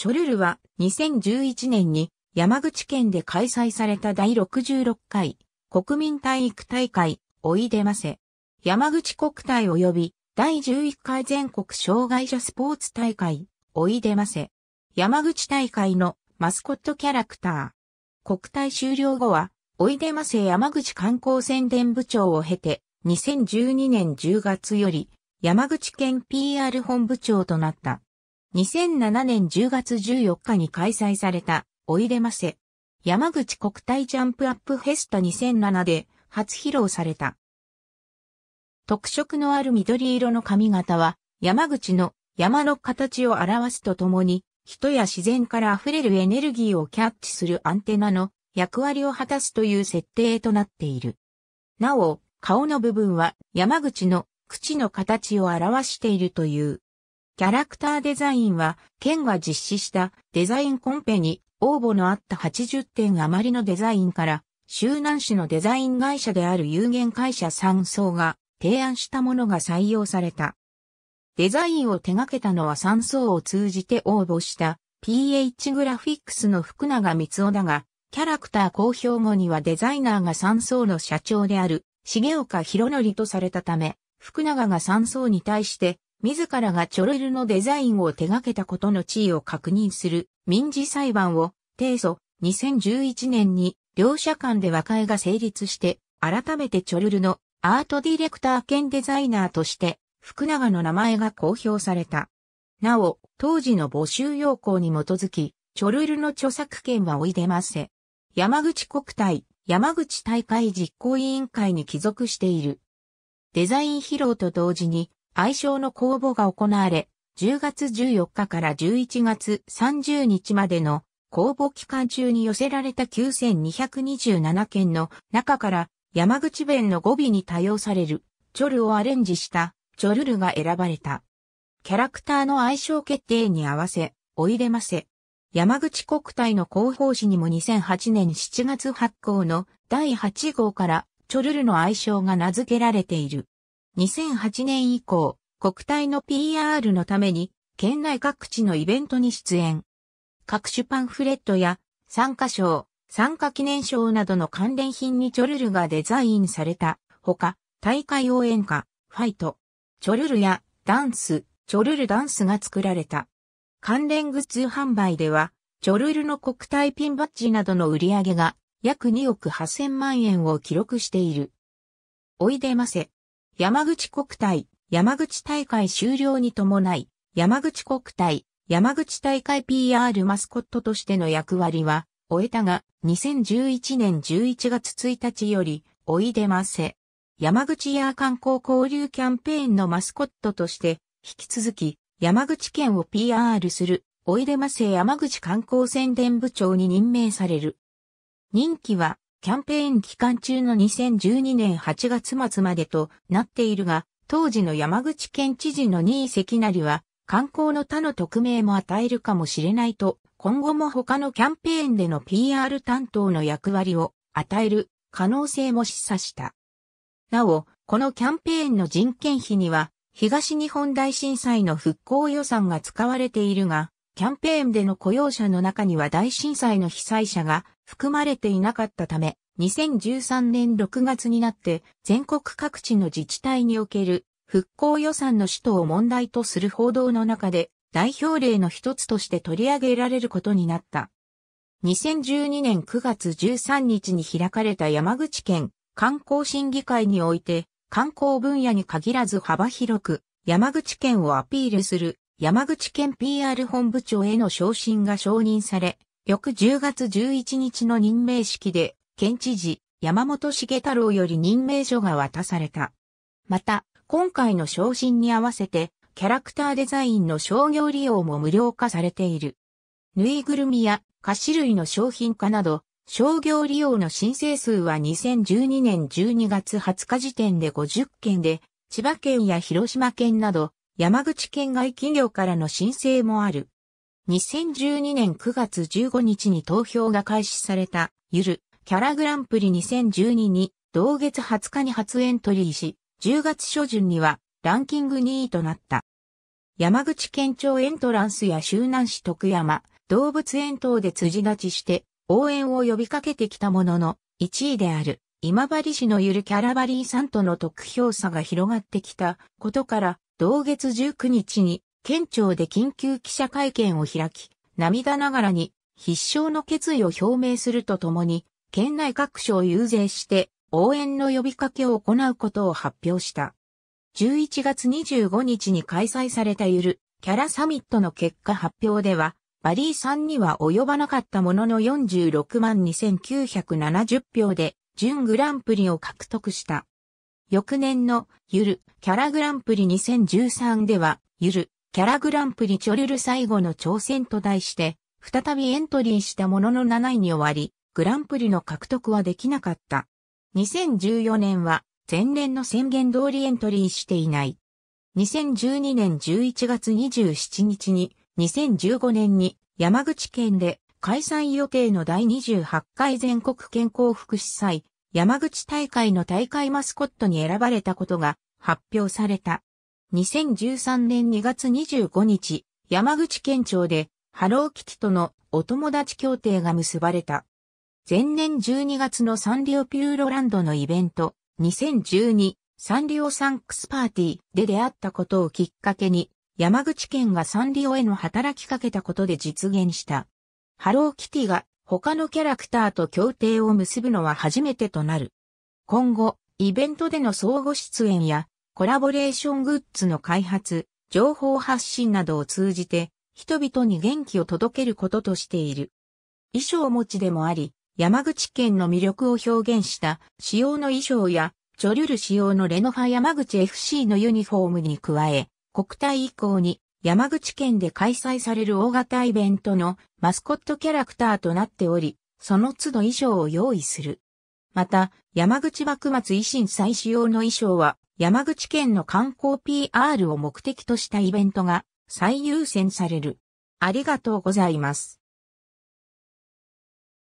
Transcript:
チョルルは2011年に山口県で開催された第66回国民体育大会おいでませ山口国体及び第11回全国障害者スポーツ大会おいでませ山口大会のマスコットキャラクター。国体終了後はおいでませ山口観光宣伝部長を経て2012年10月より山口県 PR 本部長となった。2007年10月14日に開催された、おいでませ。山口国体ジャンプアップフェスタ2007で初披露された。特色のある緑色の髪型は、山口の山の形を表すとともに、人や自然から溢れるエネルギーをキャッチするアンテナの役割を果たすという設定となっている。なお、顔の部分は山口の口の形を表しているという。キャラクターデザインは、県が実施したデザインコンペに応募のあった80点余りのデザインから、周南市のデザイン会社である有限会社三層が提案したものが採用された。デザインを手掛けたのは三層を通じて応募した PH グラフィックスの福永光雄だが、キャラクター公表後にはデザイナーが三層の社長である重岡博則とされたため、福永が三層に対して自らがチョルルのデザインを手掛けたことの地位を確認する民事裁判を提訴2011年に両者間で和解が成立して改めてチョルルのアートディレクター兼デザイナーとして福永の名前が公表された。なお、当時の募集要項に基づき、チョルルの著作権はおいでませ。山口国体、山口大会実行委員会に帰属している。デザイン披露と同時に、愛称の公募が行われ、10月14日から11月30日までの公募期間中に寄せられた9227件の中から山口弁の語尾に多用されるチョルをアレンジしたチョルルが選ばれた。キャラクターの愛称決定に合わせ、お入れませ。山口国体の広報誌にも2008年7月発行の第8号からチョルルの愛称が名付けられている。2008年以降、国体の PR のために、県内各地のイベントに出演。各種パンフレットや、参加賞、参加記念賞などの関連品にチョルルがデザインされた、ほか、大会応援歌、ファイト、チョルルやダンス、チョルルダンスが作られた。関連グッズ販売では、チョルルの国体ピンバッジなどの売り上げが約2億8000万円を記録している。おいでませ。山口国体、山口大会終了に伴い、山口国体、山口大会 PR マスコットとしての役割は、終えたが、2011年11月1日より、おいでませ。山口や観光交流キャンペーンのマスコットとして、引き続き、山口県を PR する、おいでませ山口観光宣伝部長に任命される。任期は、キャンペーン期間中の2012年8月末までとなっているが、当時の山口県知事の新井関成は、観光の他の匿名も与えるかもしれないと、今後も他のキャンペーンでの PR 担当の役割を与える可能性も示唆した。なお、このキャンペーンの人件費には、東日本大震災の復興予算が使われているが、キャンペーンでの雇用者の中には大震災の被災者が含まれていなかったため、2013年6月になって全国各地の自治体における復興予算の使途を問題とする報道の中で代表例の一つとして取り上げられることになった。2012年9月13日に開かれた山口県観光審議会において観光分野に限らず幅広く山口県をアピールする山口県 PR 本部長への昇進が承認され、翌10月11日の任命式で、県知事、山本茂太郎より任命書が渡された。また、今回の昇進に合わせて、キャラクターデザインの商業利用も無料化されている。ぬいぐるみや菓子類の商品化など、商業利用の申請数は2012年12月20日時点で50件で、千葉県や広島県など、山口県外企業からの申請もある。2012年9月15日に投票が開始された、ゆる、キャラグランプリ2012に、同月20日に初エントリーし、10月初旬には、ランキング2位となった。山口県庁エントランスや周南市徳山、動物園等で辻立ちして、応援を呼びかけてきたものの、1位である、今治市のゆるキャラバリーさんとの得票差が広がってきたことから、同月19日に県庁で緊急記者会見を開き、涙ながらに必勝の決意を表明するとともに、県内各所を遊説して応援の呼びかけを行うことを発表した。11月25日に開催されたゆるキャラサミットの結果発表では、バリーさんには及ばなかったものの46万2970票で、準グランプリを獲得した。翌年のゆるキャラグランプリ2013では、ゆるキャラグランプリチョルル最後の挑戦と題して、再びエントリーしたものの7位に終わり、グランプリの獲得はできなかった。2014年は、前年の宣言通りエントリーしていない。2012年11月27日に、2015年に山口県で開催予定の第28回全国健康福祉祭山口大会の大会マスコットに選ばれたことが発表された。2013年2月25日、山口県庁で、ハローキティとのお友達協定が結ばれた。前年12月のサンリオピューロランドのイベント、2012サンリオサンクスパーティーで出会ったことをきっかけに、山口県がサンリオへの働きかけたことで実現した。ハローキティが他のキャラクターと協定を結ぶのは初めてとなる。今後、イベントでの相互出演やコラボレーショングッズの開発、情報発信などを通じて、人々に元気を届けることとしている。衣装持ちでもあり、山口県の魅力を表現した仕様の衣装や、ジョリュル仕様のレノファ山口 FC のユニフォームに加え、国体以降に山口県で開催される大型イベントのマスコットキャラクターとなっており、その都度衣装を用意する。また、山口幕末維新再使用の衣装は、山口県の観光 PR を目的としたイベントが最優先される。ありがとうございます。